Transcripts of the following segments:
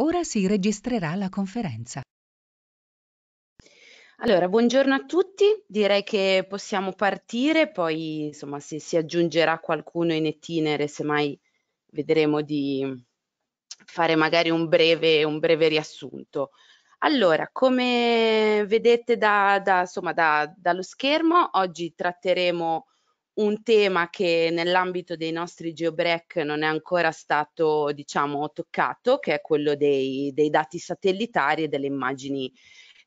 Ora si registrerà la conferenza. Allora, buongiorno a tutti, direi che possiamo partire, poi insomma se si aggiungerà qualcuno in itinere, semmai vedremo di fare magari un breve, un breve riassunto. Allora, come vedete da, da, insomma, da, dallo schermo, oggi tratteremo un tema che nell'ambito dei nostri geobreak non è ancora stato diciamo, toccato, che è quello dei, dei dati satellitari e delle immagini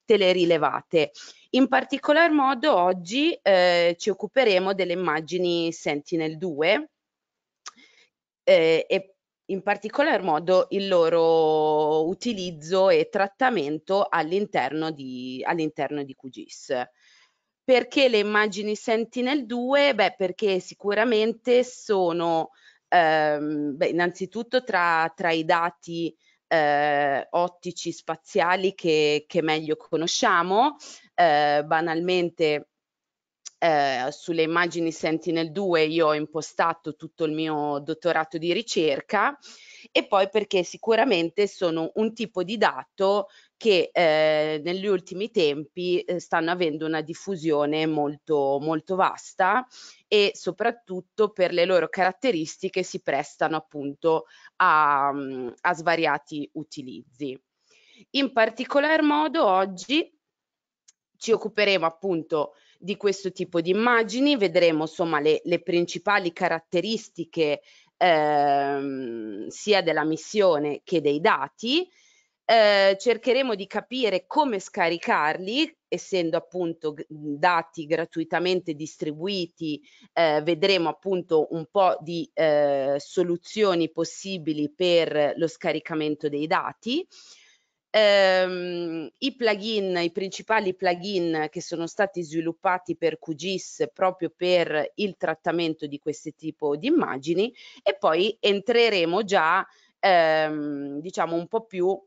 telerilevate. In particolar modo oggi eh, ci occuperemo delle immagini Sentinel-2 eh, e in particolar modo il loro utilizzo e trattamento all'interno di, all'interno di QGIS. Perché le immagini Sentinel 2? Beh, perché sicuramente sono ehm, beh, innanzitutto tra, tra, i dati eh, ottici spaziali che, che meglio conosciamo, eh, banalmente eh, sulle immagini Sentinel 2 io ho impostato tutto il mio dottorato di ricerca e poi perché sicuramente sono un tipo di dato che eh, negli ultimi tempi eh, stanno avendo una diffusione molto, molto vasta e soprattutto per le loro caratteristiche si prestano appunto a, mm, a svariati utilizzi. In particolar modo oggi ci occuperemo appunto di questo tipo di immagini, vedremo insomma le, le principali caratteristiche ehm, sia della missione che dei dati eh, cercheremo di capire come scaricarli, essendo appunto dati gratuitamente distribuiti, eh, vedremo appunto un po' di eh, soluzioni possibili per lo scaricamento dei dati. Ehm, I plugin, i principali plugin che sono stati sviluppati per QGIS proprio per il trattamento di questo tipo di immagini e poi entreremo già ehm, diciamo un po' più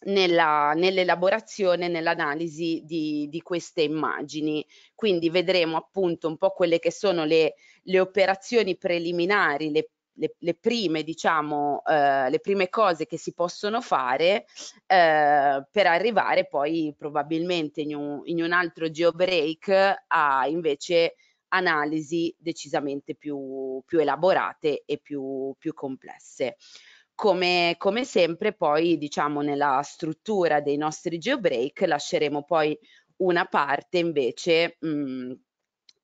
nella, nell'elaborazione, nell'analisi di, di, queste immagini. Quindi vedremo appunto un po' quelle che sono le, le operazioni preliminari, le, le, le prime, diciamo, eh, le prime cose che si possono fare eh, per arrivare poi probabilmente in un, in un altro geobreak a invece analisi decisamente più, più elaborate e più, più complesse. Come, come sempre poi diciamo nella struttura dei nostri geobreak lasceremo poi una parte invece mh, mhmm,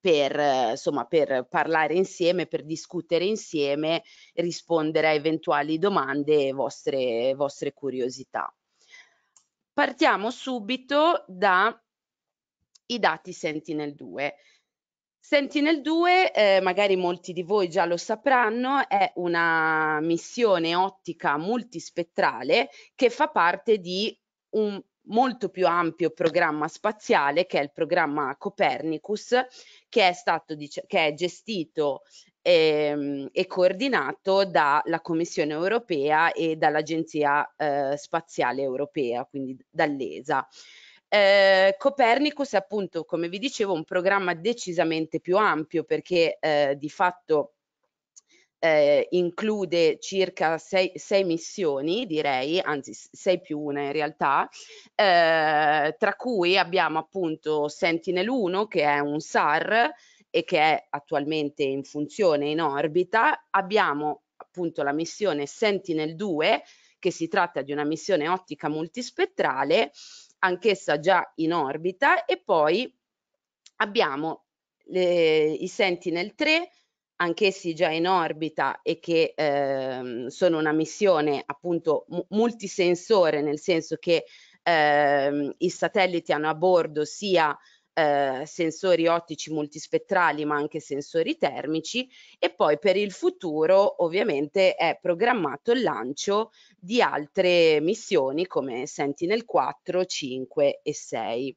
per, insomma, per parlare insieme, per discutere insieme, rispondere a eventuali domande e vostre, vostre curiosità. Partiamo subito dai dati Sentinel 2. Sentinel 2, eh, magari molti di voi già lo sapranno, è una missione ottica multispettrale che fa parte di un molto più ampio programma spaziale che è il programma Copernicus che è, stato, che è gestito ehm, e coordinato dalla Commissione europea e dall'Agenzia eh, Spaziale Europea, quindi dall'ESA. Eh, Copernicus è appunto, come vi dicevo, un programma decisamente più ampio perché eh, di fatto eh, include circa sei, sei, missioni, direi, anzi sei più una in realtà, eh, tra cui abbiamo appunto Sentinel-1 che è un SAR e che è attualmente in funzione in orbita, abbiamo appunto la missione Sentinel-2 che si tratta di una missione ottica multispettrale anch'essa già in orbita e poi abbiamo le, eh, i Sentinel 3 anch'essi già in orbita e che eh, sono una missione appunto multisensore nel senso che eh, i satelliti hanno a bordo sia eh, sensori ottici multispettrali ma anche sensori termici e poi per il futuro ovviamente è programmato il lancio di altre missioni come Sentinel 4, 5 e 6.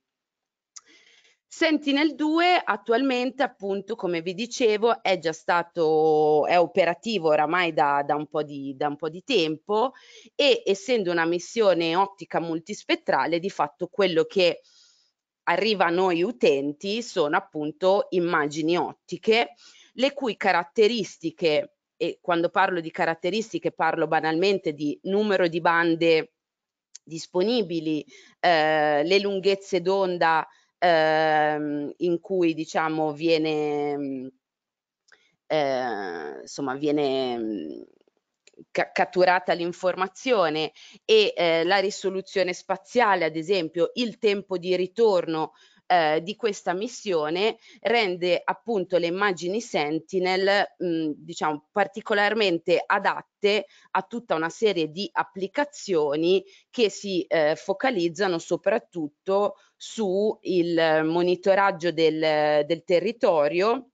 Sentinel 2 attualmente, appunto, come vi dicevo, è già stato, è operativo oramai da, da, un di, da, un po di, tempo e essendo una missione ottica multispettrale, di fatto quello che arriva a noi utenti sono appunto immagini ottiche, le cui caratteristiche, e quando parlo di caratteristiche parlo banalmente di numero di bande disponibili, eh, le lunghezze d'onda eh, in cui diciamo viene, mm, eh, insomma, viene mm, catturata l'informazione e eh, la risoluzione spaziale, ad esempio il tempo di ritorno eh, di questa missione, rende appunto le immagini Sentinel mh, mm, diciamo, particolarmente adatte a tutta una serie di applicazioni che si eh, focalizzano soprattutto sul monitoraggio del, del territorio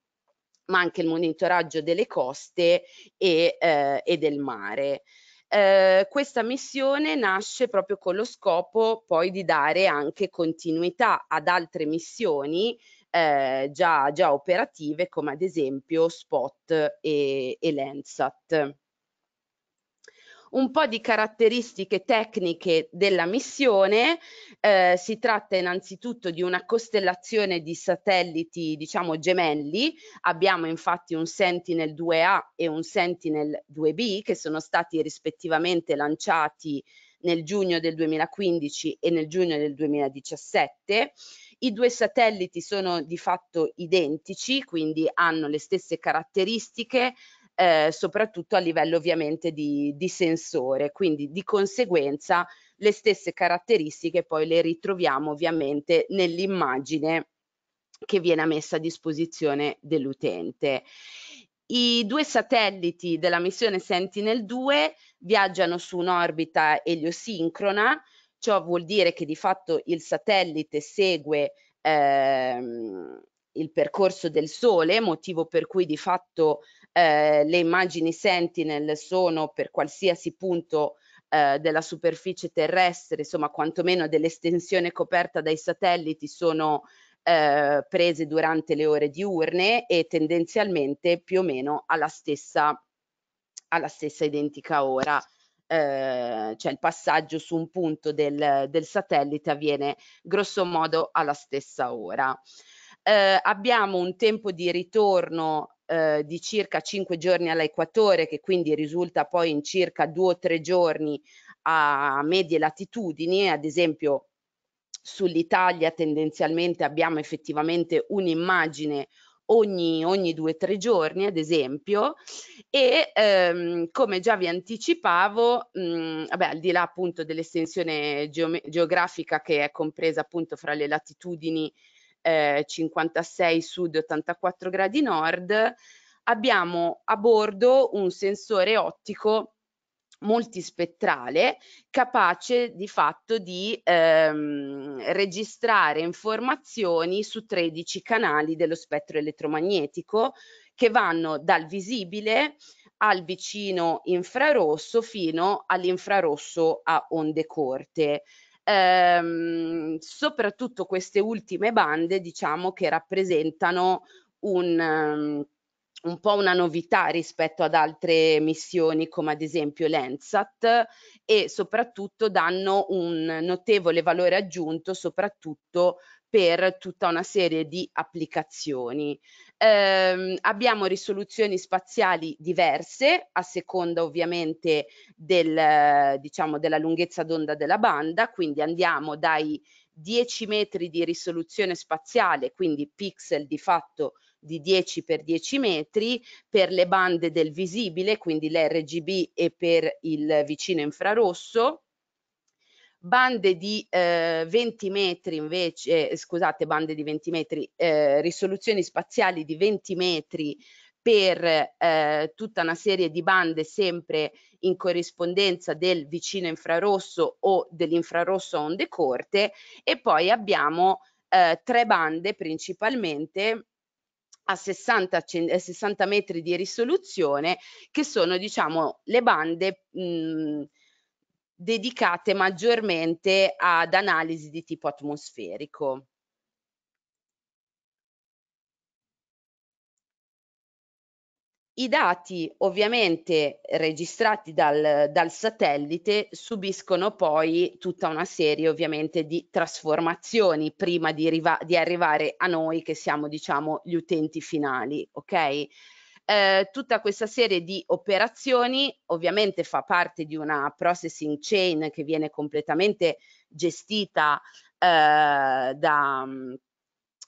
ma anche il monitoraggio delle coste e, eh, e del mare. Eh, questa missione nasce proprio con lo scopo poi di dare anche continuità ad altre missioni eh, già, già operative come ad esempio Spot e, e Landsat un po' di caratteristiche tecniche della missione. Eh, si tratta innanzitutto di una costellazione di satelliti, diciamo, gemelli. Abbiamo infatti un Sentinel 2A e un Sentinel 2B che sono stati rispettivamente lanciati nel giugno del 2015 e nel giugno del 2017. I due satelliti sono di fatto identici, quindi hanno le stesse caratteristiche, eh, soprattutto a livello ovviamente di, di sensore, quindi di conseguenza le stesse caratteristiche poi le ritroviamo ovviamente nell'immagine che viene messa a disposizione dell'utente. I due satelliti della missione Sentinel-2 viaggiano su un'orbita eliosincrona, ciò vuol dire che di fatto il satellite segue ehm, il percorso del Sole, motivo per cui di fatto eh, le immagini Sentinel sono per qualsiasi punto eh, della superficie terrestre, insomma quantomeno dell'estensione coperta dai satelliti, sono eh, prese durante le ore diurne e tendenzialmente più o meno alla stessa, alla stessa identica ora. Eh, cioè il passaggio su un punto del, del satellite avviene grosso modo alla stessa ora eh, abbiamo un tempo di ritorno eh, di circa 5 giorni all'equatore che quindi risulta poi in circa 2 o 3 giorni a medie latitudini, ad esempio sull'Italia tendenzialmente abbiamo effettivamente un'immagine ogni, ogni due o tre giorni, ad esempio, e ehm, come già vi anticipavo, mh, mhmm, vabbè, al di là appunto dell'estensione geografica che è compresa appunto fra le latitudini 56 eh, sud 84 gradi nord, abbiamo a bordo un sensore ottico multispettrale capace di fatto di ehm, registrare informazioni su 13 canali dello spettro elettromagnetico che vanno dal visibile al vicino infrarosso fino all'infrarosso a onde corte ehm, soprattutto queste ultime bande diciamo che rappresentano un... Um, un po' una novità rispetto ad altre missioni come ad esempio l'ENSAT e soprattutto danno un notevole valore aggiunto soprattutto per tutta una serie di applicazioni. Eh, abbiamo risoluzioni spaziali diverse a seconda ovviamente del, diciamo, della lunghezza d'onda della banda, quindi andiamo dai 10 metri di risoluzione spaziale, quindi pixel di fatto di 10 per 10 metri per le bande del visibile, quindi l'RGB e per il vicino infrarosso, bande di eh, 20 metri invece, eh, scusate, bande di 20 metri, eh, risoluzioni spaziali di 20 metri per eh, tutta una serie di bande sempre in corrispondenza del vicino infrarosso o dell'infrarosso a onde corte e poi abbiamo eh, tre bande principalmente a 60, 60 metri di risoluzione che sono diciamo le bande mh, mhmm, dedicate maggiormente ad analisi di tipo atmosferico. I dati ovviamente registrati dal, dal, satellite subiscono poi tutta una serie ovviamente di trasformazioni prima di, di arrivare a noi che siamo diciamo gli utenti finali, ok? Eh, tutta questa serie di operazioni ovviamente fa parte di una processing chain che viene completamente gestita eh, da, mm,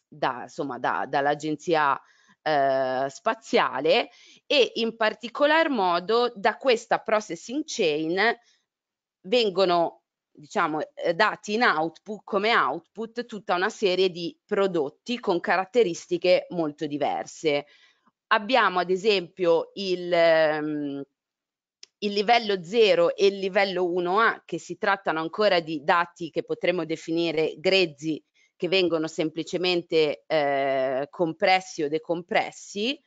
da, insomma, da, dall'agenzia eh, spaziale e in particolar modo da questa processing chain vengono diciamo, eh, dati in output come output tutta una serie di prodotti con caratteristiche molto diverse abbiamo ad esempio il, ehm, il livello 0 e il livello 1A che si trattano ancora di dati che potremmo definire grezzi che vengono semplicemente eh, compressi o decompressi.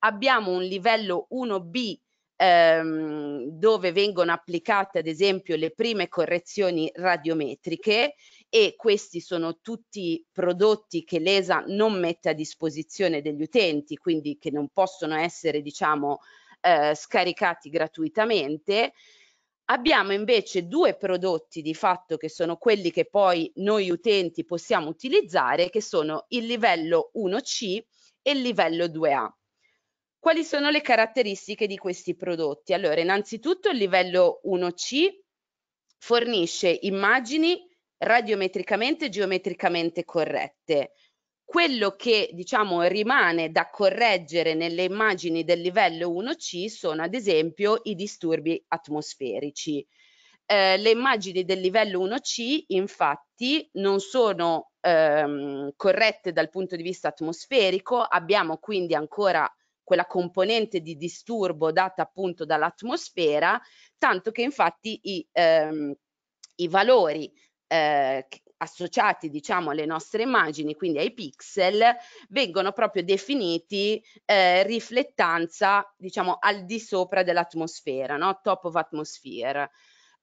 Abbiamo un livello 1B ehm, dove vengono applicate ad esempio le prime correzioni radiometriche e questi sono tutti prodotti che l'ESA non mette a disposizione degli utenti, quindi che non possono essere diciamo eh, scaricati gratuitamente. Abbiamo invece due prodotti di fatto che sono quelli che poi noi utenti possiamo utilizzare, che sono il livello 1C e il livello 2A. Quali sono le caratteristiche di questi prodotti? Allora, innanzitutto il livello 1C fornisce immagini, radiometricamente e geometricamente corrette. Quello che diciamo rimane da correggere nelle immagini del livello 1C sono ad esempio i disturbi atmosferici. Eh, le immagini del livello 1C infatti non sono ehm, corrette dal punto di vista atmosferico, abbiamo quindi ancora quella componente di disturbo data appunto dall'atmosfera, tanto che infatti i, ehm, i valori eh, associati diciamo alle nostre immagini, quindi ai pixel, vengono proprio definiti eh, riflettanza diciamo al di sopra dell'atmosfera, no? top of atmosphere.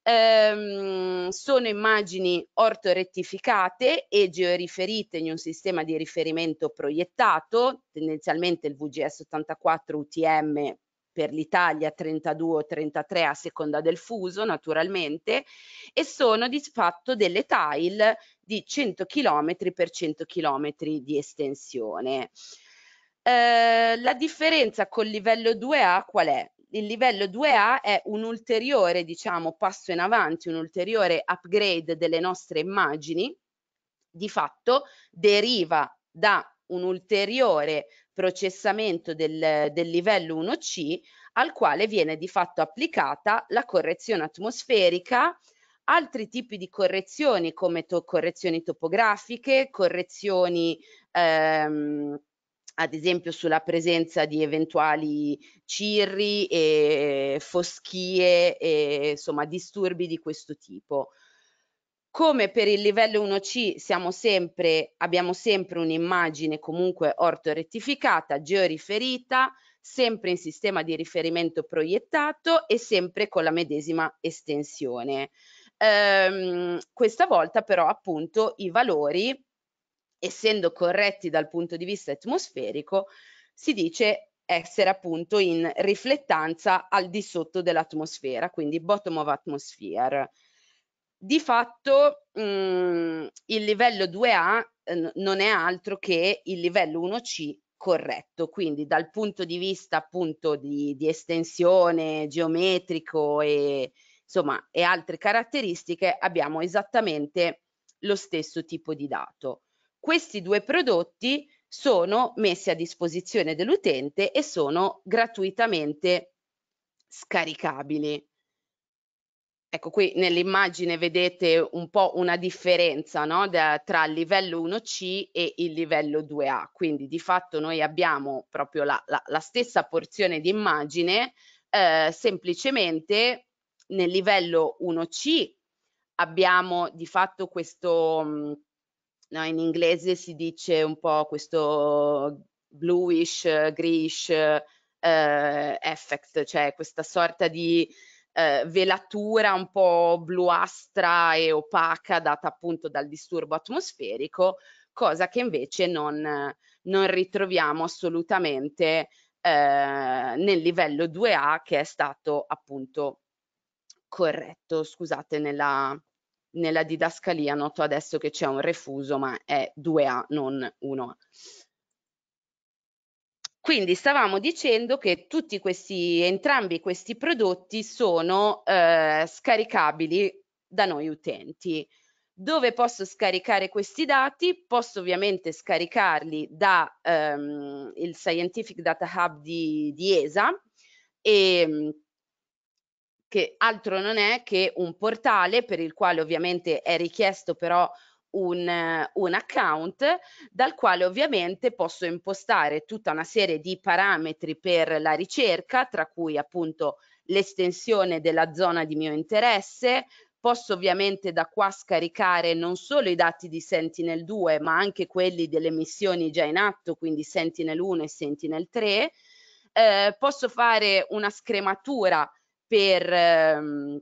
Ehm, sono immagini ortorettificate e georiferite in un sistema di riferimento proiettato, tendenzialmente il VGS 84 UTM per l'Italia 32 o 33 a seconda del fuso naturalmente e sono di fatto delle tile di 100 km per 100 km di estensione. Eh, la differenza col livello 2A qual è? il livello 2A è un ulteriore diciamo, passo in avanti, un ulteriore upgrade delle nostre immagini, di fatto deriva da un ulteriore processamento del, del livello 1C al quale viene di fatto applicata la correzione atmosferica, altri tipi di correzioni come to correzioni topografiche, correzioni ehm, ad esempio sulla presenza di eventuali cirri e foschie e insomma disturbi di questo tipo. Come per il livello 1C siamo sempre, abbiamo sempre un'immagine comunque orto-rettificata, georiferita, sempre in sistema di riferimento proiettato e sempre con la medesima estensione. Ehm, questa volta però appunto i valori, essendo corretti dal punto di vista atmosferico, si dice essere appunto in riflettanza al di sotto dell'atmosfera, quindi bottom of atmosphere. Di fatto mh, mhmm, il livello 2A eh, non è altro che il livello 1C corretto, quindi dal punto di vista appunto di, di estensione geometrico e, insomma, e altre caratteristiche abbiamo esattamente lo stesso tipo di dato. Questi due prodotti sono messi a disposizione dell'utente e sono gratuitamente scaricabili. Ecco qui nell'immagine vedete un po' una differenza no? da, tra il livello 1C e il livello 2A, quindi di fatto noi abbiamo proprio la, la, la stessa porzione di immagine, eh, semplicemente nel livello 1C abbiamo di fatto questo, mm, no, in inglese si dice un po' questo bluish, greyish eh, effect, cioè questa sorta di eh, velatura un po' bluastra e opaca data appunto dal disturbo atmosferico, cosa che invece non, non ritroviamo assolutamente eh, nel livello 2A che è stato appunto corretto, scusate, nella, nella didascalia noto adesso che c'è un refuso, ma è 2A, non 1A. Quindi stavamo dicendo che tutti questi, entrambi questi prodotti sono eh, scaricabili da noi utenti. Dove posso scaricare questi dati? Posso ovviamente scaricarli dal ehm, Scientific Data Hub di, di ESA, e, ehm, che altro non è che un portale per il quale ovviamente è richiesto però un, un account dal quale ovviamente posso impostare tutta una serie di parametri per la ricerca, tra cui appunto l'estensione della zona di mio interesse, Posso ovviamente da qua scaricare non solo i dati di Sentinel-2, ma anche quelli delle missioni già in atto, quindi Sentinel-1 e Sentinel-3. Eh, posso fare una scrematura per, ehm,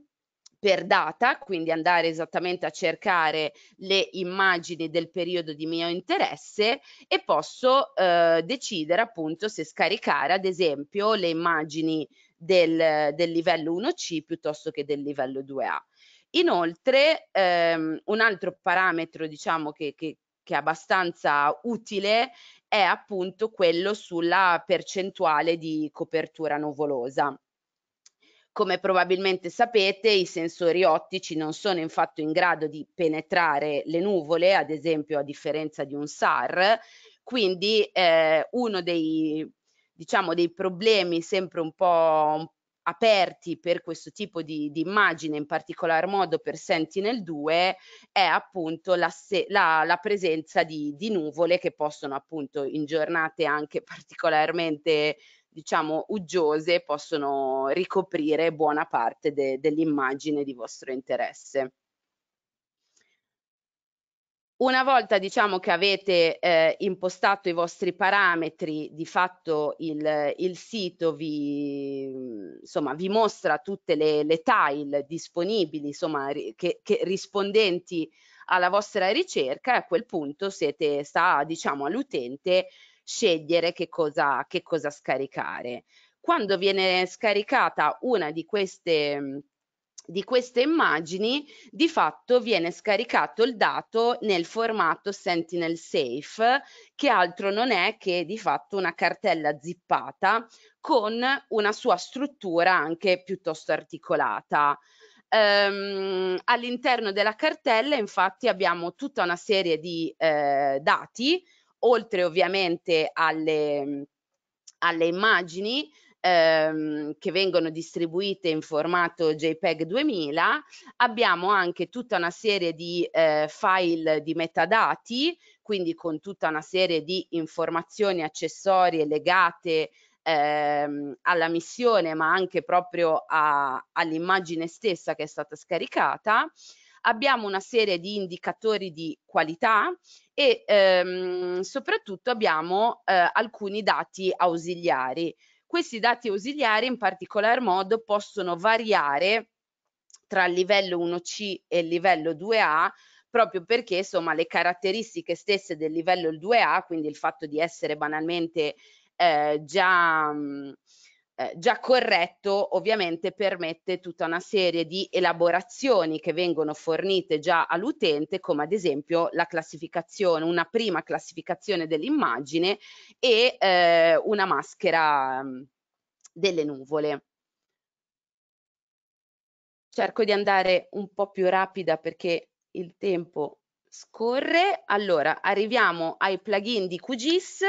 per data, quindi andare esattamente a cercare le immagini del periodo di mio interesse e posso eh, decidere appunto se scaricare ad esempio le immagini del, del livello 1C piuttosto che del livello 2A. Inoltre ehm, un altro parametro diciamo che, che, che è abbastanza utile è appunto quello sulla percentuale di copertura nuvolosa come probabilmente sapete, i sensori ottici non sono infatti in grado di penetrare le nuvole, ad esempio a differenza di un SAR, quindi eh, uno dei, diciamo, dei problemi sempre un po' aperti per questo tipo di, di immagine, in particolar modo per Sentinel-2, è appunto la, se, la, la presenza di, di nuvole che possono appunto in giornate anche particolarmente diciamo uggiose possono ricoprire buona parte de dell'immagine di vostro interesse. Una volta diciamo che avete eh, impostato i vostri parametri, di fatto il, il sito vi, insomma, vi, mostra tutte le, le tile disponibili, insomma, che, che rispondenti alla vostra ricerca e a quel punto siete, sta diciamo all'utente scegliere che cosa, che cosa scaricare. Quando viene scaricata una di queste mhmm, di queste immagini di fatto viene scaricato il dato nel formato Sentinel Safe che altro non è che di fatto una cartella zippata con una sua struttura anche piuttosto articolata. Ehm, all'interno della cartella infatti abbiamo tutta una serie di eh, dati oltre ovviamente alle, mhmm, alle immagini ehm, che vengono distribuite in formato JPEG 2000, abbiamo anche tutta una serie di eh, file di metadati, quindi con tutta una serie di informazioni accessorie legate ehm, alla missione, ma anche proprio all'immagine stessa che è stata scaricata abbiamo una serie di indicatori di qualità e ehm, soprattutto abbiamo eh, alcuni dati ausiliari. Questi dati ausiliari in particolar modo possono variare tra il livello 1C e il livello 2A proprio perché insomma le caratteristiche stesse del livello 2A, quindi il fatto di essere banalmente eh, già mh, eh, già corretto ovviamente permette tutta una serie di elaborazioni che vengono fornite già all'utente come ad esempio la classificazione, una prima classificazione dell'immagine e eh, una maschera mm, delle nuvole. Cerco di andare un po' più rapida perché il tempo scorre. Allora, arriviamo ai plugin di QGIS.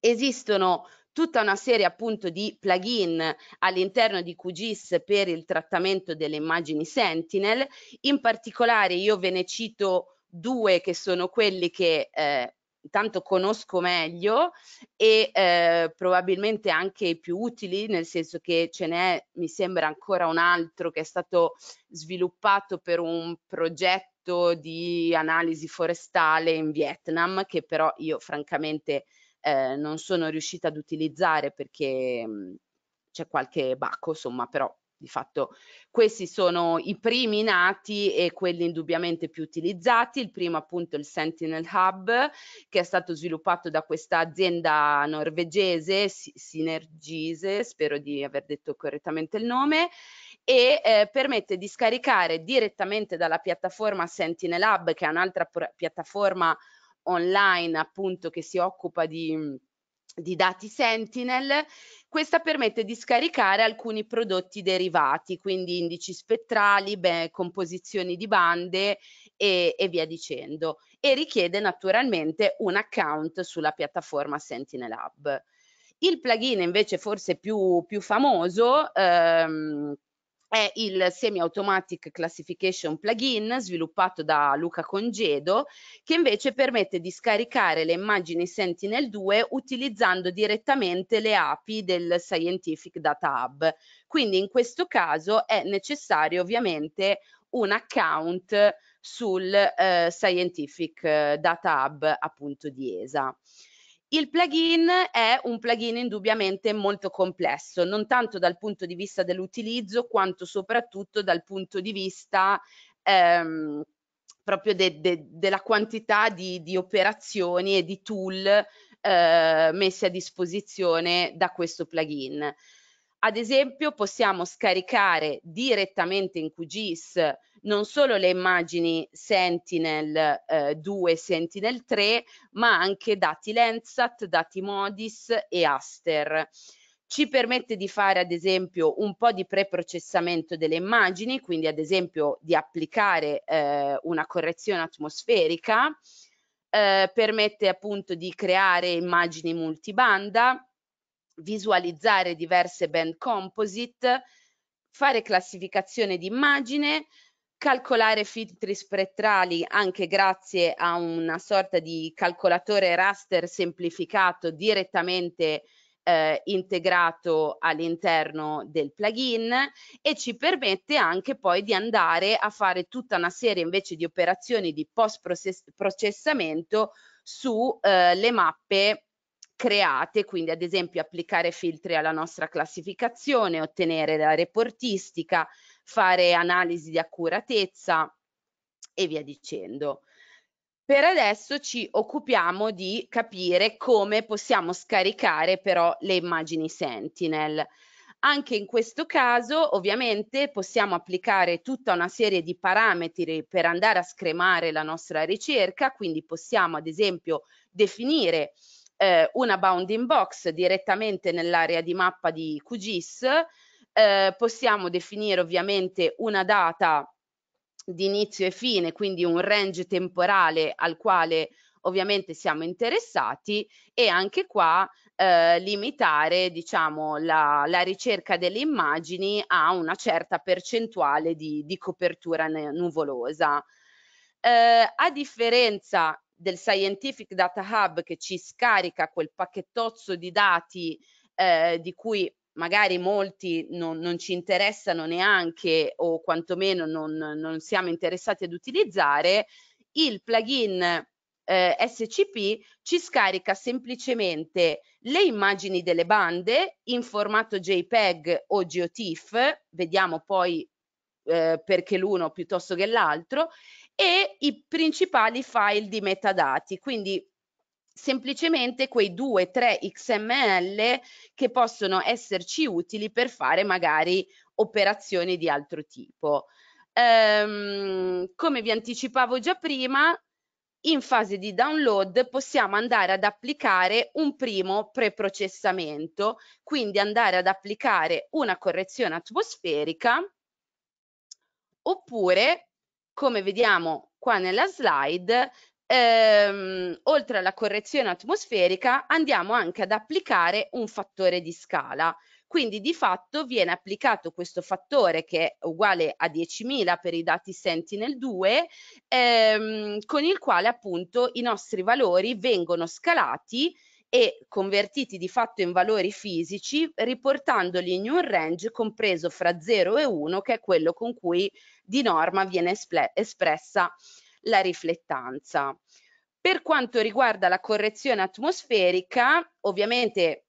Esistono tutta una serie appunto di plugin all'interno di QGIS per il trattamento delle immagini Sentinel. In particolare io ve ne cito due che sono quelli che eh, tanto conosco meglio e eh, probabilmente anche i più utili, nel senso che ce n'è, mi sembra, ancora un altro che è stato sviluppato per un progetto di analisi forestale in Vietnam, che però io francamente eh, non sono riuscita ad utilizzare perché mhmm, c'è qualche bacco, insomma, però di fatto questi sono i primi nati e quelli indubbiamente più utilizzati. Il primo appunto è il Sentinel Hub che è stato sviluppato da questa azienda norvegese, Synergise, spero di aver detto correttamente il nome, e eh, permette di scaricare direttamente dalla piattaforma Sentinel Hub che è un'altra piattaforma online appunto che si occupa di, mhmm, di dati Sentinel questa permette di scaricare alcuni prodotti derivati, quindi indici spettrali, beh, composizioni di bande e, e, via dicendo, e richiede naturalmente un account sulla piattaforma Sentinel Hub. Il plugin invece forse più, più famoso ehm, è il Semi-Automatic Classification Plugin sviluppato da Luca Congedo che invece permette di scaricare le immagini Sentinel-2 utilizzando direttamente le API del Scientific Data Hub. Quindi in questo caso è necessario ovviamente un account sul eh, Scientific eh, Data Hub appunto di ESA. Il plugin è un plugin indubbiamente molto complesso, non tanto dal punto di vista dell'utilizzo quanto soprattutto dal punto di vista ehm, proprio de, de, della quantità di, di, operazioni e di tool eh, messi a disposizione da questo plugin. Ad esempio possiamo scaricare direttamente in QGIS non solo le immagini Sentinel eh, 2 Sentinel 3, ma anche dati Landsat, dati Modis e Aster. Ci permette di fare ad esempio un po' di preprocessamento delle immagini, quindi ad esempio di applicare eh, una correzione atmosferica, eh, permette appunto di creare immagini multibanda, visualizzare diverse band composite, fare classificazione di immagine, calcolare filtri spettrali anche grazie a una sorta di calcolatore raster semplificato direttamente eh, integrato all'interno del plugin e ci permette anche poi di andare a fare tutta una serie invece di operazioni di post processamento sulle eh, mappe create, quindi ad esempio applicare filtri alla nostra classificazione, ottenere la reportistica, fare analisi di accuratezza e via dicendo. Per adesso ci occupiamo di capire come possiamo scaricare però le immagini Sentinel. Anche in questo caso ovviamente possiamo applicare tutta una serie di parametri per andare a scremare la nostra ricerca, quindi possiamo ad esempio definire eh, una bounding box direttamente nell'area di mappa di QGIS, eh, possiamo definire ovviamente una data di inizio e fine, quindi un range temporale al quale ovviamente siamo interessati e anche qua eh, limitare diciamo, la, la, ricerca delle immagini a una certa percentuale di, di copertura nuvolosa. Eh, a differenza del Scientific Data Hub che ci scarica quel pacchettozzo di dati eh, di cui magari molti non, non, ci interessano neanche o quantomeno non, non siamo interessati ad utilizzare, il plugin eh, SCP ci scarica semplicemente le immagini delle bande in formato JPEG o GeoTIFF, vediamo poi eh, perché l'uno piuttosto che l'altro, e i principali file di metadati, quindi semplicemente quei 2-3 XML che possono esserci utili per fare magari operazioni di altro tipo. Ehm, come vi anticipavo già prima, in fase di download possiamo andare ad applicare un primo preprocessamento, quindi andare ad applicare una correzione atmosferica oppure come vediamo qua nella slide, ehm, oltre alla correzione atmosferica andiamo anche ad applicare un fattore di scala. Quindi di fatto viene applicato questo fattore che è uguale a 10.000 per i dati Sentinel-2, ehm, con il quale appunto i nostri valori vengono scalati e convertiti di fatto in valori fisici riportandoli in un range compreso fra 0 e 1 che è quello con cui di norma viene espressa la riflettanza. Per quanto riguarda la correzione atmosferica, ovviamente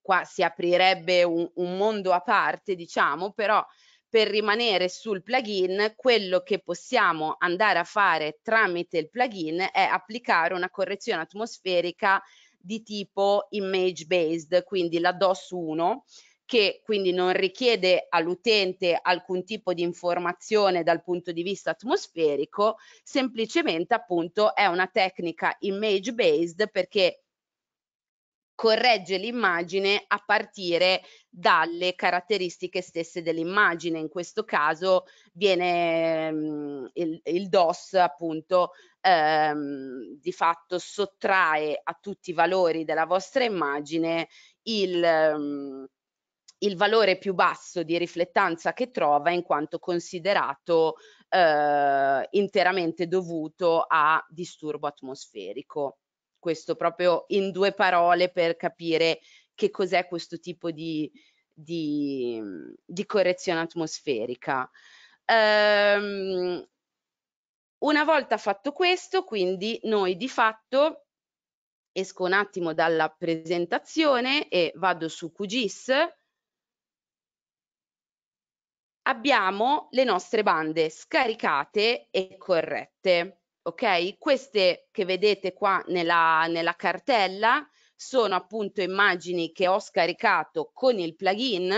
qua si aprirebbe un, un mondo a parte, diciamo, però per rimanere sul plugin, quello che possiamo andare a fare tramite il plugin è applicare una correzione atmosferica di tipo image based, quindi la DOS 1 che quindi non richiede all'utente alcun tipo di informazione dal punto di vista atmosferico, semplicemente appunto è una tecnica image based perché corregge l'immagine a partire dalle caratteristiche stesse dell'immagine. In questo caso viene um, il, il, DOS appunto um, di fatto sottrae a tutti i valori della vostra immagine il, um, il valore più basso di riflettanza che trova in quanto considerato uh, interamente dovuto a disturbo atmosferico questo proprio in due parole per capire che cos'è questo tipo di, di, di correzione atmosferica. Ehm, una volta fatto questo, quindi noi di fatto esco un attimo dalla presentazione e vado su QGIS, abbiamo le nostre bande scaricate e corrette ok? Queste che vedete qua nella, nella cartella sono appunto immagini che ho scaricato con il plugin.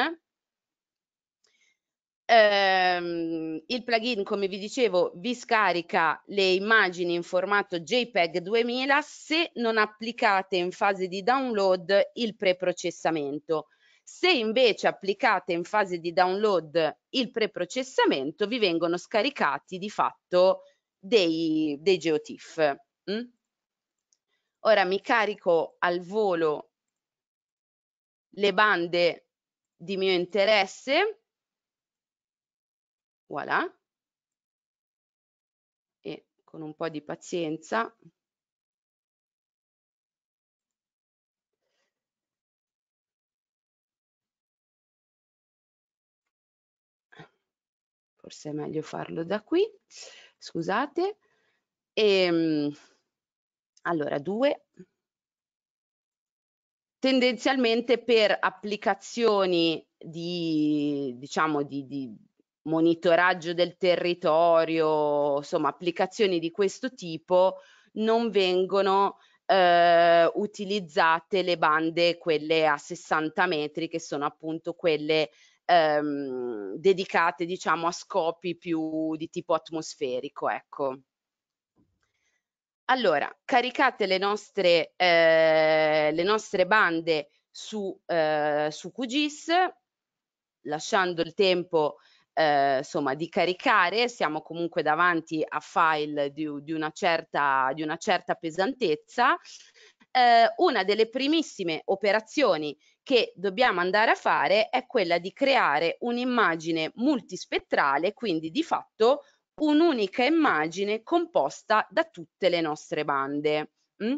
Ehm, il plugin, come vi dicevo, vi scarica le immagini in formato JPEG 2000 se non applicate in fase di download il preprocessamento. Se invece applicate in fase di download il preprocessamento, vi vengono scaricati di fatto dei, dei geotiff. Mm? Ora mi carico al volo le bande di mio interesse. Voilà. E con un po' di pazienza forse è meglio farlo da qui scusate. E, ehm, allora, due. Tendenzialmente per applicazioni di, diciamo, di, di monitoraggio del territorio, insomma, applicazioni di questo tipo, non vengono eh, utilizzate le bande, quelle a 60 metri, che sono appunto quelle ehm, dedicate diciamo a scopi più di tipo atmosferico ecco. Allora, caricate le nostre, eh, le nostre bande su, eh, su QGIS, lasciando il tempo eh, insomma, di caricare, siamo comunque davanti a file di, di, una, certa, di una certa pesantezza eh, una delle primissime operazioni che dobbiamo andare a fare è quella di creare un'immagine multispettrale, quindi di fatto un'unica immagine composta da tutte le nostre bande. Mm?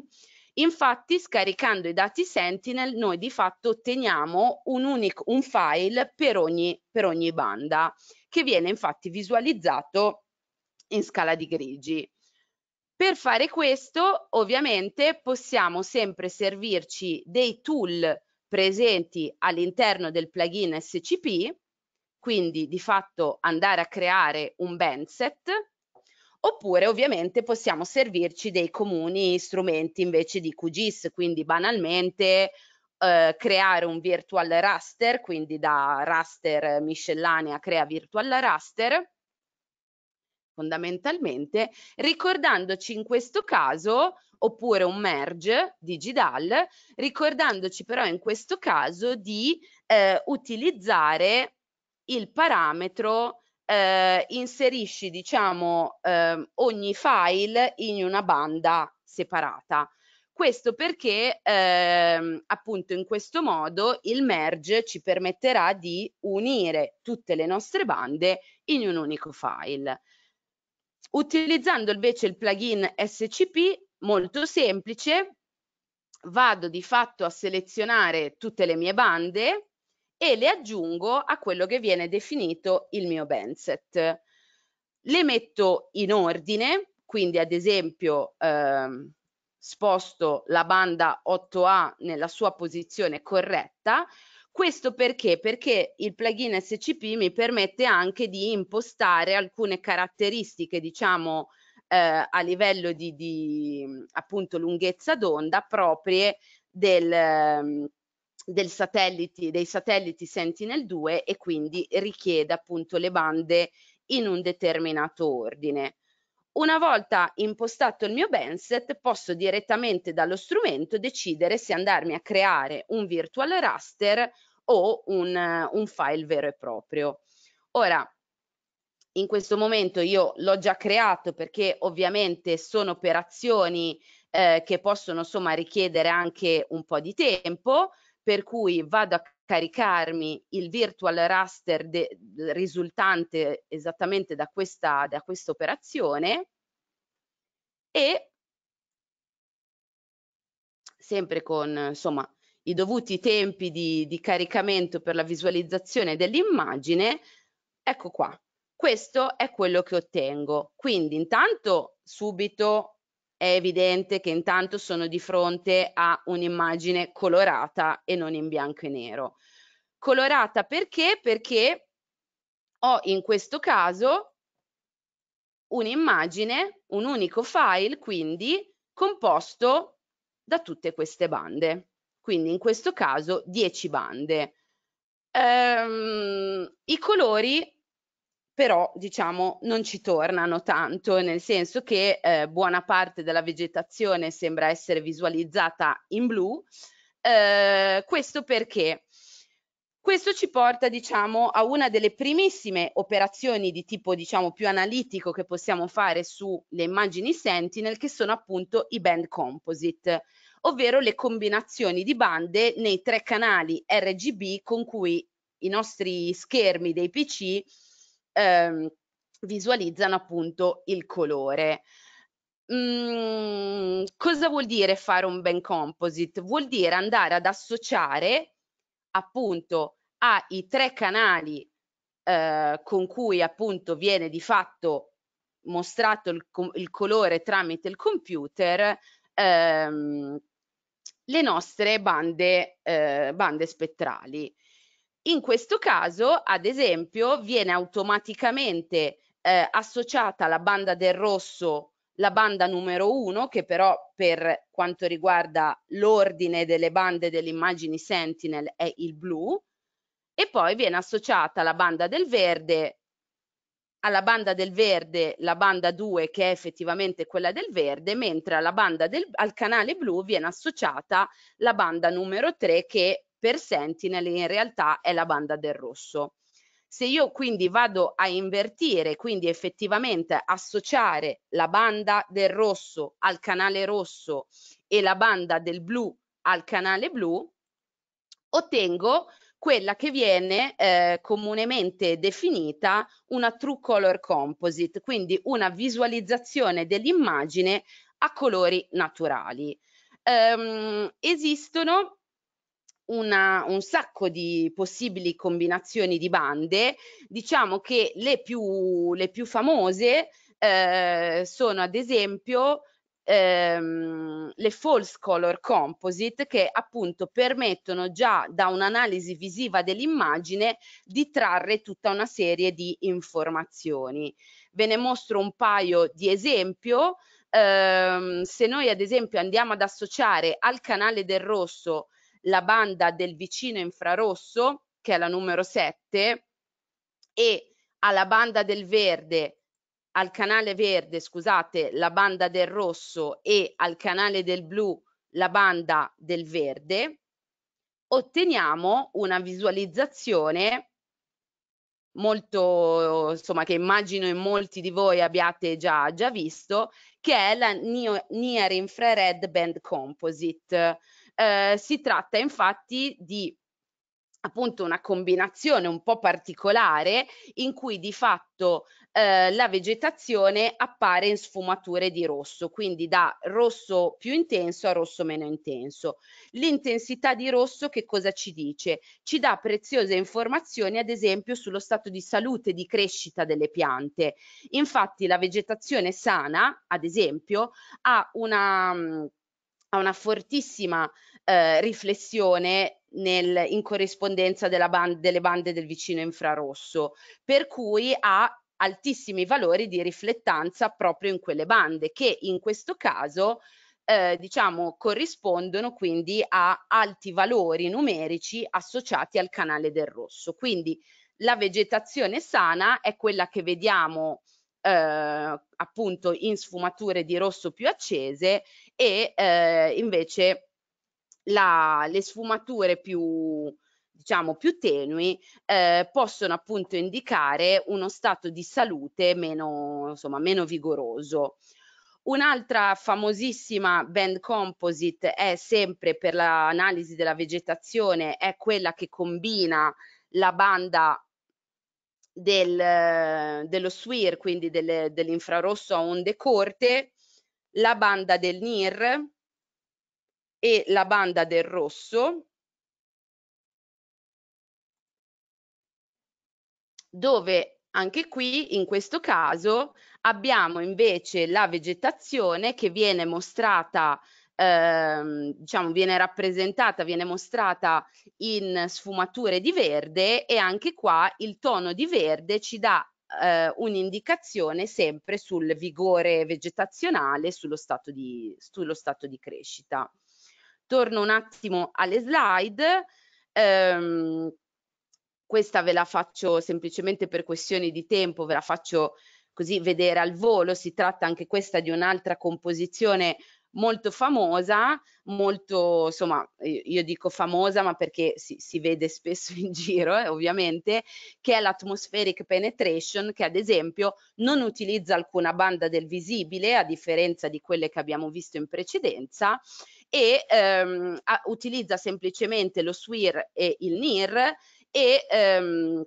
Infatti, scaricando i dati Sentinel, noi di fatto otteniamo un, unico, un file per ogni, per ogni banda, che viene infatti visualizzato in scala di grigi. Per fare questo, ovviamente, possiamo sempre servirci dei tool presenti all'interno del plugin SCP, quindi di fatto andare a creare un bandset, oppure ovviamente possiamo servirci dei comuni strumenti invece di QGIS, quindi banalmente eh, creare un virtual raster, quindi da raster miscellanea crea virtual raster, fondamentalmente, ricordandoci in questo caso oppure un merge digital, ricordandoci però in questo caso di eh, utilizzare il parametro eh, inserisci diciamo eh, ogni file in una banda separata. Questo perché ehm, appunto in questo modo il merge ci permetterà di unire tutte le nostre bande in un unico file. Utilizzando invece il plugin SCP, molto semplice, vado di fatto a selezionare tutte le mie bande e le aggiungo a quello che viene definito il mio bandset. Le metto in ordine, quindi ad esempio ehm, sposto la banda 8A nella sua posizione corretta, questo perché? Perché il plugin SCP mi permette anche di impostare alcune caratteristiche, diciamo, eh, a livello di, di appunto lunghezza d'onda proprie del, del satellite, dei satelliti Sentinel-2 e quindi richiede appunto le bande in un determinato ordine. Una volta impostato il mio bandset posso direttamente dallo strumento decidere se andarmi a creare un virtual raster o un, un file vero e proprio. Ora, in questo momento io l'ho già creato perché ovviamente sono operazioni eh, che possono insomma richiedere anche un po' di tempo, per cui vado a caricarmi il virtual raster risultante esattamente da questa, da questa operazione e sempre con insomma i dovuti tempi di, di caricamento per la visualizzazione dell'immagine, ecco qua, questo è quello che ottengo. Quindi intanto subito è evidente che intanto sono di fronte a un'immagine colorata e non in bianco e nero. Colorata perché? Perché ho in questo caso un'immagine, un unico file, quindi composto da tutte queste bande quindi in questo caso 10 bande. Ehm, I colori però diciamo non ci tornano tanto, nel senso che eh, buona parte della vegetazione sembra essere visualizzata in blu. Eh, questo perché? Questo ci porta, diciamo, a una delle primissime operazioni di tipo, diciamo, più analitico che possiamo fare sulle immagini Sentinel, che sono appunto i band composite ovvero le combinazioni di bande nei tre canali RGB con cui i nostri schermi dei PC ehm, visualizzano appunto il colore. Mm, cosa vuol dire fare un ben composite? Vuol dire andare ad associare appunto ai tre canali eh, con cui appunto viene di fatto mostrato il, il colore tramite il computer ehm, le nostre bande, eh, bande spettrali. In questo caso, ad esempio, viene automaticamente eh, associata alla banda del rosso la banda numero 1, che però per quanto riguarda l'ordine delle bande delle immagini Sentinel è il blu, e poi viene associata la banda del verde alla banda del verde la banda 2 che è effettivamente quella del verde, mentre alla banda del, al canale blu viene associata la banda numero 3 che per Sentinel in realtà è la banda del rosso. Se io quindi vado a invertire, quindi effettivamente associare la banda del rosso al canale rosso e la banda del blu al canale blu, ottengo quella che viene eh, comunemente definita una true color composite, quindi una visualizzazione dell'immagine a colori naturali. Um, esistono una, un sacco di possibili combinazioni di bande, diciamo che le più, le più famose eh, sono ad esempio ehm, le false color composite che appunto permettono già da un'analisi visiva dell'immagine di trarre tutta una serie di informazioni. Ve ne mostro un paio di esempio. Ehm, se noi ad esempio andiamo ad associare al canale del rosso la banda del vicino infrarosso, che è la numero 7, e alla banda del verde al canale verde, scusate, la banda del rosso e al canale del blu la banda del verde, otteniamo una visualizzazione molto, insomma, che immagino in molti di voi abbiate già, già visto, che è la Near Infrared Band Composite. Eh, si tratta infatti di appunto una combinazione un po' particolare in cui di fatto eh, la vegetazione appare in sfumature di rosso, quindi da rosso più intenso a rosso meno intenso. L'intensità di rosso che cosa ci dice? Ci dà preziose informazioni ad esempio sullo stato di salute, di crescita delle piante. Infatti la vegetazione sana, ad esempio, ha una ha una fortissima eh, riflessione nel, in corrispondenza band, delle bande del vicino infrarosso, per cui ha altissimi valori di riflettanza proprio in quelle bande che in questo caso eh, diciamo corrispondono quindi a alti valori numerici associati al canale del rosso. Quindi la vegetazione sana è quella che vediamo eh, appunto in sfumature di rosso più accese e eh, invece la, le sfumature più diciamo più tenui eh, possono appunto indicare uno stato di salute meno, insomma, meno vigoroso. Un'altra famosissima band composite è sempre per l'analisi della vegetazione, è quella che combina la banda del, dello SWIR, quindi delle, dell'infrarosso a onde corte, la banda del NIR e la banda del rosso dove anche qui in questo caso abbiamo invece la vegetazione che viene mostrata ehm, diciamo viene rappresentata viene mostrata in sfumature di verde e anche qua il tono di verde ci dà eh, un'indicazione sempre sul vigore vegetazionale sullo stato di, sullo stato di crescita torno un attimo alle slide ehm, questa ve la faccio semplicemente per questioni di tempo, ve la faccio così vedere al volo, si tratta anche questa di un'altra composizione molto famosa, molto insomma io dico famosa ma perché si, si vede spesso in giro eh, ovviamente, che è l'atmospheric penetration che ad esempio non utilizza alcuna banda del visibile a differenza di quelle che abbiamo visto in precedenza e ehm, a, utilizza semplicemente lo SWIR e il NIR e ehm,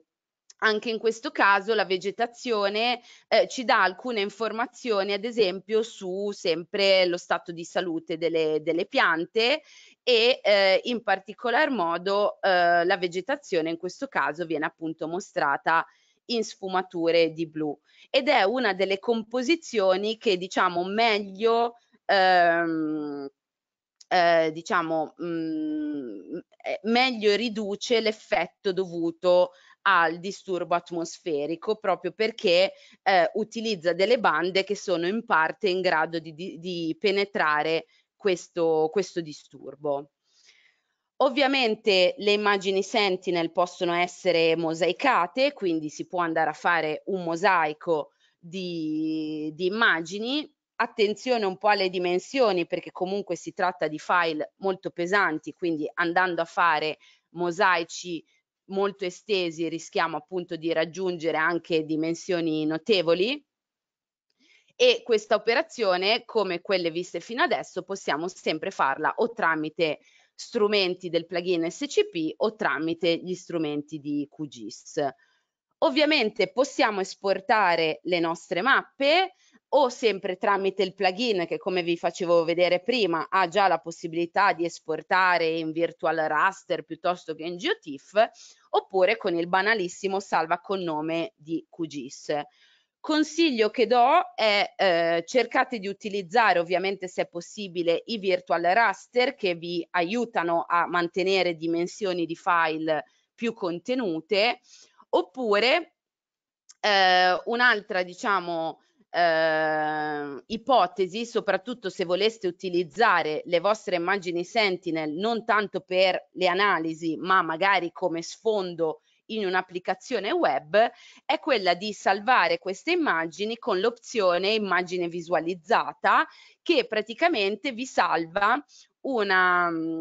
anche in questo caso la vegetazione eh, ci dà alcune informazioni, ad esempio, su sempre lo stato di salute delle, delle piante e eh, in particolar modo eh, la vegetazione in questo caso viene appunto mostrata in sfumature di blu ed è una delle composizioni che diciamo meglio ehm, eh, diciamo, mh, mm, eh, meglio riduce l'effetto dovuto al disturbo atmosferico proprio perché eh, utilizza delle bande che sono in parte in grado di, di, di penetrare questo, questo disturbo. Ovviamente le immagini Sentinel possono essere mosaicate, quindi si può andare a fare un mosaico di, di immagini attenzione un po' alle dimensioni perché comunque si tratta di file molto pesanti, quindi andando a fare mosaici molto estesi rischiamo appunto di raggiungere anche dimensioni notevoli e questa operazione come quelle viste fino adesso possiamo sempre farla o tramite strumenti del plugin SCP o tramite gli strumenti di QGIS. Ovviamente possiamo esportare le nostre mappe, o sempre tramite il plugin che come vi facevo vedere prima ha già la possibilità di esportare in virtual raster piuttosto che in geotiff oppure con il banalissimo salva con nome di QGIS. Consiglio che do è eh, cercate di utilizzare ovviamente se è possibile i virtual raster che vi aiutano a mantenere dimensioni di file più contenute oppure eh, un'altra diciamo eh, ipotesi, soprattutto se voleste utilizzare le vostre immagini Sentinel non tanto per le analisi, ma magari come sfondo in un'applicazione web, è quella di salvare queste immagini con l'opzione immagine visualizzata che praticamente vi salva una mm,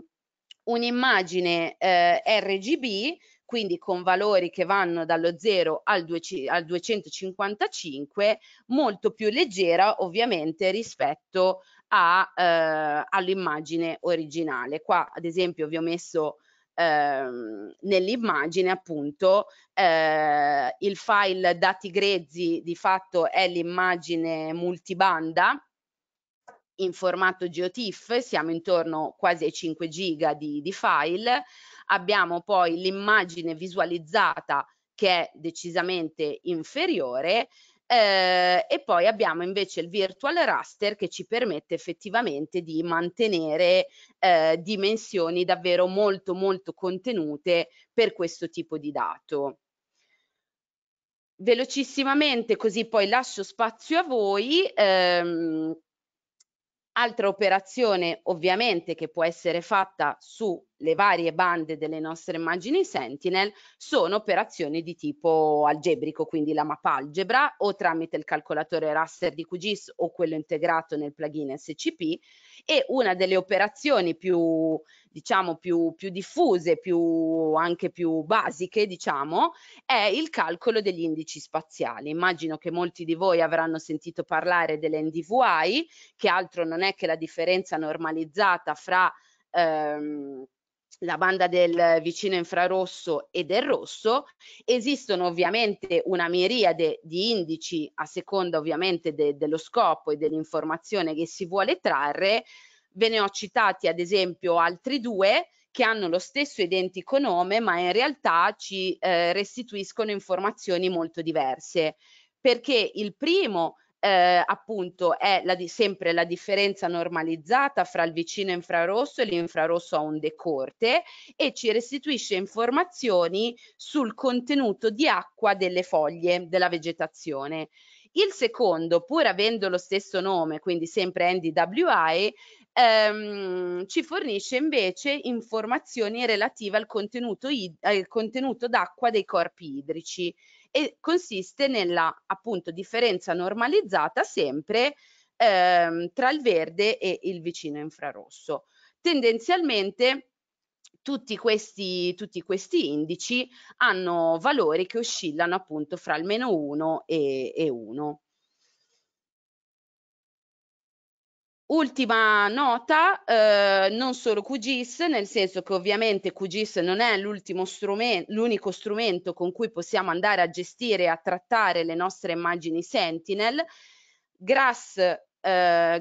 un'immagine eh, RGB quindi con valori che vanno dallo 0 al, 255, molto più leggera ovviamente rispetto eh, all'immagine originale. Qua ad esempio vi ho messo ehm, nell'immagine appunto eh, il file dati grezzi di fatto è l'immagine multibanda in formato GeoTIFF, siamo intorno quasi ai 5 giga di, di file, abbiamo poi l'immagine visualizzata che è decisamente inferiore eh, e poi abbiamo invece il virtual raster che ci permette effettivamente di mantenere eh, dimensioni davvero molto molto contenute per questo tipo di dato. Velocissimamente così poi lascio spazio a voi. Ehm, Altra operazione ovviamente che può essere fatta su le varie bande delle nostre immagini Sentinel sono operazioni di tipo algebrico, quindi la mappa algebra o tramite il calcolatore raster di QGIS o quello integrato nel plugin SCP e una delle operazioni più diciamo più, più diffuse, più, anche più basiche diciamo, è il calcolo degli indici spaziali. Immagino che molti di voi avranno sentito parlare delle NDVI, che altro non è che la differenza normalizzata fra ehm, la banda del vicino infrarosso e del rosso. Esistono ovviamente una miriade di indici a seconda ovviamente de dello scopo e dell'informazione che si vuole trarre. Ve ne ho citati ad esempio altri due che hanno lo stesso identico nome ma in realtà ci eh, restituiscono informazioni molto diverse perché il primo eh, appunto è la di, sempre la differenza normalizzata fra il vicino infrarosso e l'infrarosso a onde corte e ci restituisce informazioni sul contenuto di acqua delle foglie della vegetazione. Il secondo, pur avendo lo stesso nome, quindi sempre NDWI, ehm, ci fornisce invece informazioni relative al contenuto, id- al contenuto d'acqua dei corpi idrici e consiste nella appunto differenza normalizzata sempre ehm, tra il verde e il vicino infrarosso. Tendenzialmente tutti questi, tutti questi indici hanno valori che oscillano appunto fra il meno 1 e, e 1. Ultima nota, eh, non solo QGIS, nel senso che ovviamente QGIS non è l'ultimo strumento, l'unico strumento con cui possiamo andare a gestire e a trattare le nostre immagini Sentinel. GRASS, eh,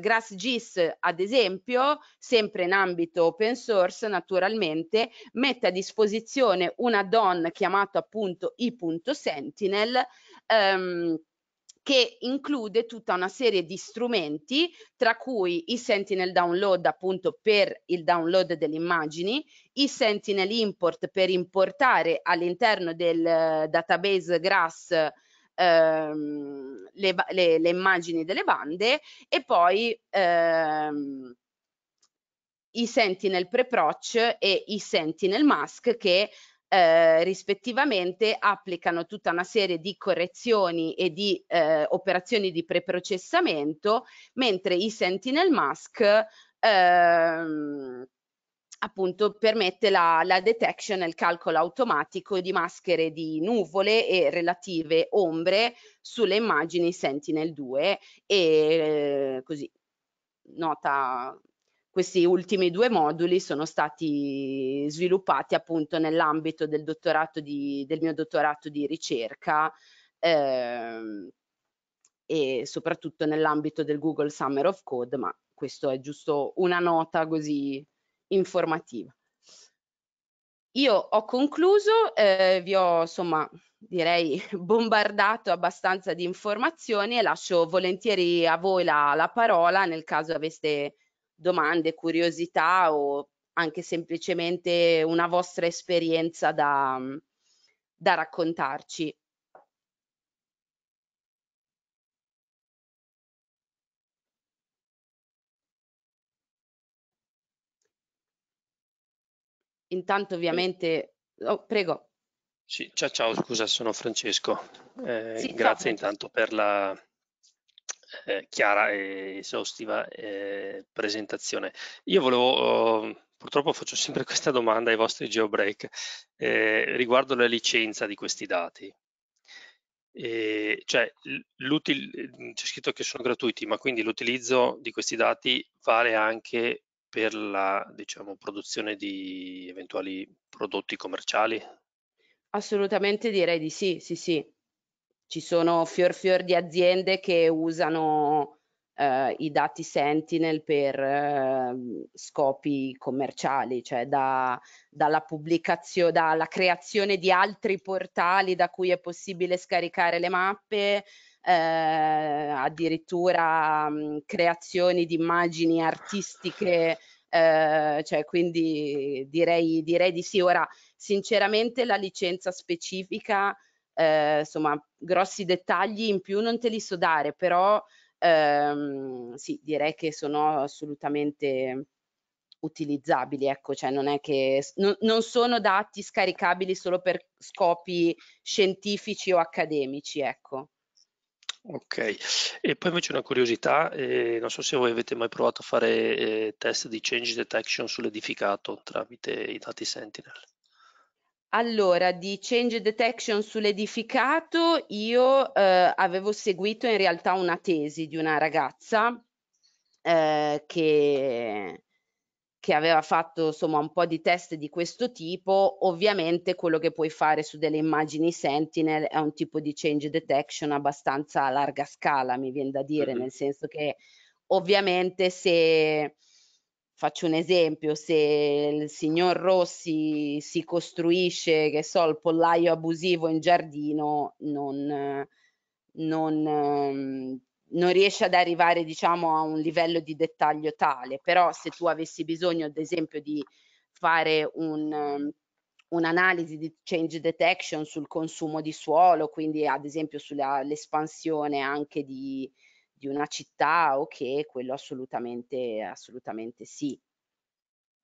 GRASS-GIS, ad esempio, sempre in ambito open source naturalmente, mette a disposizione un add-on chiamato appunto i.sentinel ehm, che include tutta una serie di strumenti, tra cui i Sentinel Download appunto per il download delle immagini, i Sentinel Import per importare all'interno del eh, database GRASS ehm, le, le, le, immagini delle bande e poi ehm, i Sentinel Preproch e i Sentinel Mask che eh, rispettivamente applicano tutta una serie di correzioni e di eh, operazioni di preprocessamento, mentre i Sentinel Mask ehm, appunto permette la, la detection e il calcolo automatico di maschere di nuvole e relative ombre sulle immagini Sentinel 2 e eh, così nota questi ultimi due moduli sono stati sviluppati appunto nell'ambito del, dottorato di, del mio dottorato di ricerca ehm, e soprattutto nell'ambito del Google Summer of Code, ma questo è giusto una nota così informativa. Io ho concluso, eh, vi ho insomma direi bombardato abbastanza di informazioni e lascio volentieri a voi la, la parola nel caso aveste domande, curiosità o anche semplicemente una vostra esperienza da, mm, da raccontarci. Intanto ovviamente... Oh, prego. Sì, ciao, ciao, scusa, sono Francesco. Eh, sì, grazie ciao. intanto per la, eh, chiara e esaustiva eh, presentazione. Io volevo, oh, purtroppo faccio sempre questa domanda ai vostri geobreak eh, riguardo la licenza di questi dati. Cioè, mm, c'è scritto che sono gratuiti, ma quindi l'utilizzo di questi dati vale anche per la diciamo, produzione di eventuali prodotti commerciali? Assolutamente direi di sì, sì, sì. Ci sono fior fior di aziende che usano eh, i dati Sentinel per eh, scopi commerciali, cioè da, dalla, pubblicazione, dalla creazione di altri portali da cui è possibile scaricare le mappe, eh, addirittura mh, mm, creazioni di immagini artistiche, eh, cioè quindi direi, direi di sì. Ora, sinceramente la licenza specifica eh, insomma grossi dettagli in più non te li so dare, però ehm, sì, direi che sono assolutamente utilizzabili, ecco, cioè non è che no, non sono dati scaricabili solo per scopi scientifici o accademici, ecco. Ok, e poi invece una curiosità, eh, non so se voi avete mai provato a fare eh, test di change detection sull'edificato tramite i dati Sentinel. Allora, di change detection sull'edificato, io eh, avevo seguito in realtà una tesi di una ragazza eh, che, che aveva fatto insomma un po' di test di questo tipo, ovviamente quello che puoi fare su delle immagini Sentinel è un tipo di change detection abbastanza a larga scala, mi viene da dire, nel senso che ovviamente se Faccio un esempio, se il signor Rossi si costruisce, che so, il pollaio abusivo in giardino, non, non, ehm, non riesce ad arrivare, diciamo, a un livello di dettaglio tale, però se tu avessi bisogno, ad esempio, di fare un un'analisi di change detection sul consumo di suolo, quindi ad esempio sull'espansione anche di, di una città o che quello assolutamente, assolutamente sì.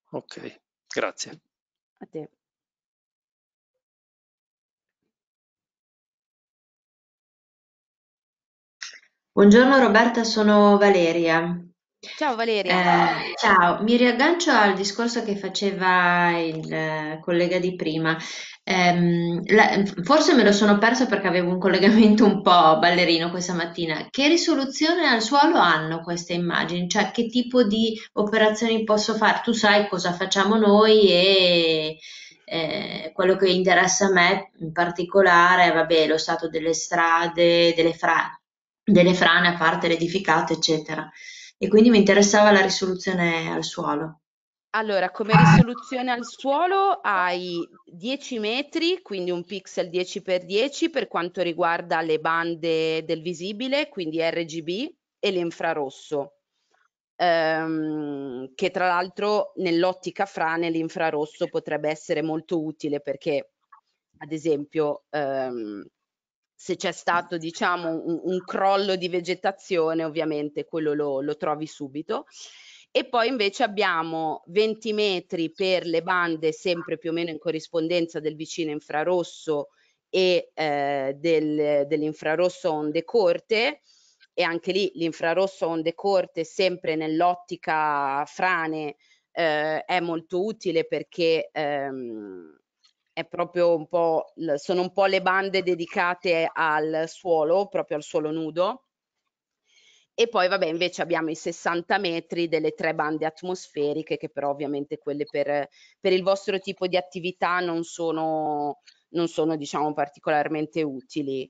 Ok, grazie. A te. Buongiorno Roberta, sono Valeria. Ciao Valeria. Eh, ciao, mi riaggancio al discorso che faceva il eh, collega di prima. Ehm, la- forse me lo sono perso perché avevo un collegamento un po' ballerino questa mattina. Che risoluzione al suolo hanno queste immagini? Cioè, che tipo di operazioni posso fare? Tu sai cosa facciamo noi e eh, quello che interessa a me in particolare è, lo stato delle strade, delle, fra- delle frane, a parte le edificate, eccetera e quindi mi interessava la risoluzione al suolo. Allora, come risoluzione al suolo hai 10 metri, quindi un pixel 10x10 per quanto riguarda le bande del visibile, quindi RGB e l'infrarosso, ehm, che tra l'altro nell'ottica frane l'infrarosso potrebbe essere molto utile perché, ad esempio, ehm, se c'è stato diciamo un, un, crollo di vegetazione ovviamente quello lo, lo, trovi subito e poi invece abbiamo 20 metri per le bande sempre più o meno in corrispondenza del vicino infrarosso e eh, del, dell'infrarosso onde corte e anche lì l'infrarosso onde corte sempre nell'ottica frane eh, è molto utile perché ehm, è proprio un po', sono un po' le bande dedicate al suolo, proprio al suolo nudo. E poi, vabbè, invece abbiamo i 60 metri delle tre bande atmosferiche, che però ovviamente quelle per, per il vostro tipo di attività non sono, non sono diciamo, particolarmente utili.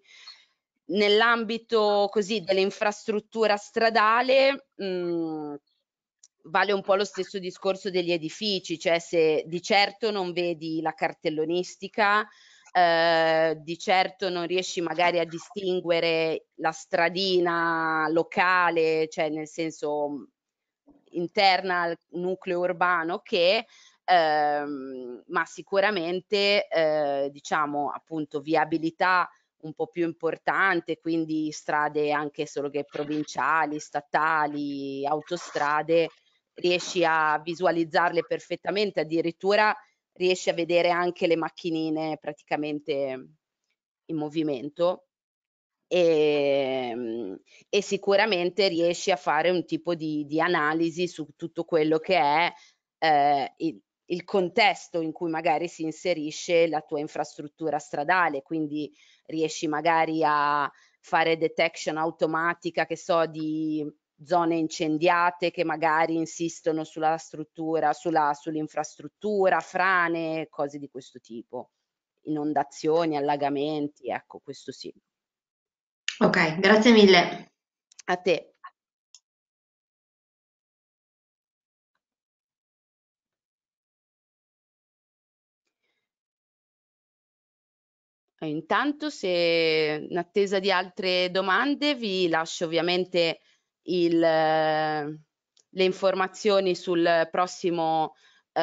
Nell'ambito così dell'infrastruttura stradale, mh, mm, vale un po' lo stesso discorso degli edifici, cioè se di certo non vedi la cartellonistica, eh, di certo non riesci magari a distinguere la stradina locale, cioè nel senso interna al nucleo urbano che ehm, ma sicuramente eh, diciamo appunto viabilità un po' più importante, quindi strade anche solo che provinciali, statali, autostrade riesci a visualizzarle perfettamente, addirittura riesci a vedere anche le macchinine praticamente in movimento e, e sicuramente riesci a fare un tipo di, di analisi su tutto quello che è eh, il, il contesto in cui magari si inserisce la tua infrastruttura stradale, quindi riesci magari a fare detection automatica, che so, di zone incendiate che magari insistono sulla struttura, sulla, sull'infrastruttura, frane, cose di questo tipo, inondazioni, allagamenti, ecco questo sì. Ok, grazie mille. A te. Intanto, se in attesa di altre domande, vi lascio ovviamente il, le informazioni sul prossimo eh,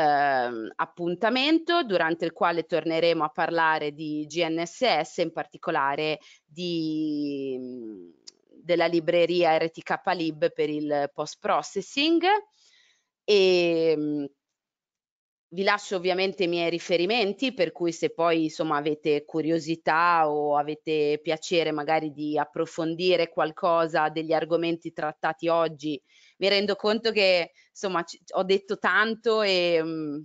appuntamento durante il quale torneremo a parlare di GNSS, in particolare di, della libreria RTK Lib per il post processing e ehm, vi lascio ovviamente i miei riferimenti, per cui se poi insomma, avete curiosità o avete piacere magari di approfondire qualcosa degli argomenti trattati oggi, mi rendo conto che insomma, ho detto tanto e mh, mm,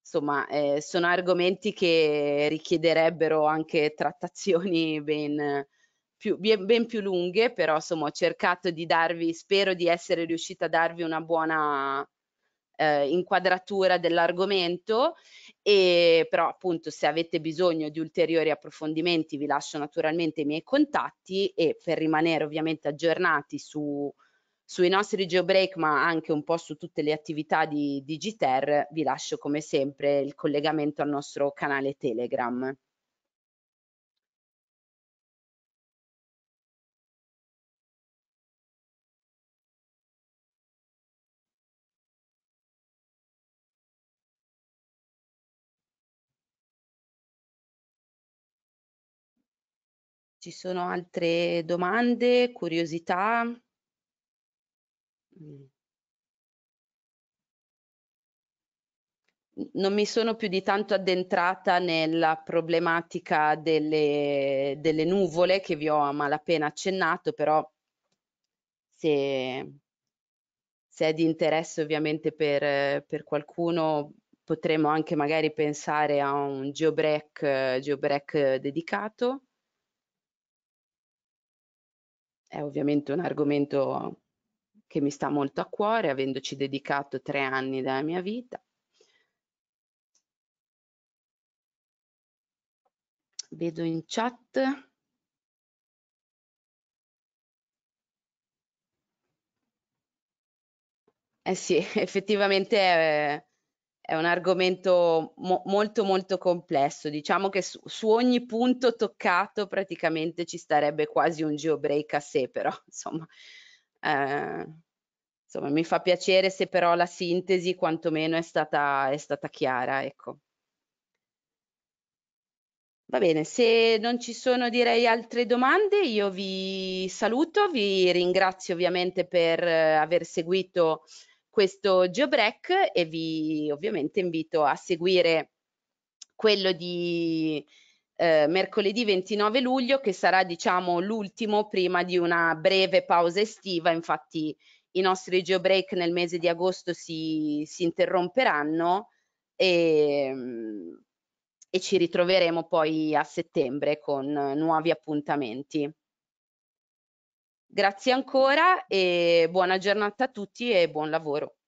insomma, eh, sono argomenti che richiederebbero anche trattazioni ben più, ben, ben più lunghe, però insomma, ho cercato di darvi, spero di essere riuscita a darvi una buona eh, inquadratura dell'argomento e però appunto se avete bisogno di ulteriori approfondimenti vi lascio naturalmente i miei contatti e per rimanere ovviamente aggiornati su, sui nostri geobreak ma anche un po' su tutte le attività di Digiter vi lascio come sempre il collegamento al nostro canale Telegram. Ci sono altre domande, curiosità? Mm. Non mi sono più di tanto addentrata nella problematica delle, delle nuvole che vi ho a malapena accennato, però se, se è di interesse ovviamente per, per, qualcuno potremmo anche magari pensare a un geobreak, geobreak dedicato è ovviamente un argomento che mi sta molto a cuore, avendoci dedicato tre anni della mia vita. Vedo in chat. Eh sì, effettivamente è, eh, è un argomento mo- molto molto complesso, diciamo che su-, su, ogni punto toccato praticamente ci starebbe quasi un geobreak a sé, però insomma, eh, insomma mi fa piacere se però la sintesi quantomeno è stata, è stata chiara, ecco. Va bene, se non ci sono direi altre domande, io vi saluto, vi ringrazio ovviamente per eh, aver seguito questo geobreak e vi ovviamente invito a seguire quello di eh, mercoledì 29 luglio che sarà diciamo l'ultimo prima di una breve pausa estiva infatti i nostri geobreak nel mese di agosto si, si interromperanno e, mm, e ci ritroveremo poi a settembre con nuovi appuntamenti. Grazie ancora e buona giornata a tutti e buon lavoro.